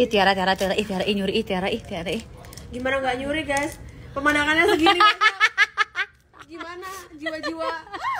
ih Tiara Tiara Tiara ih Tiara ih nyuri ih Tiara ih Tiara ih gimana nggak nyuri guys pemandangannya segini gimana jiwa-jiwa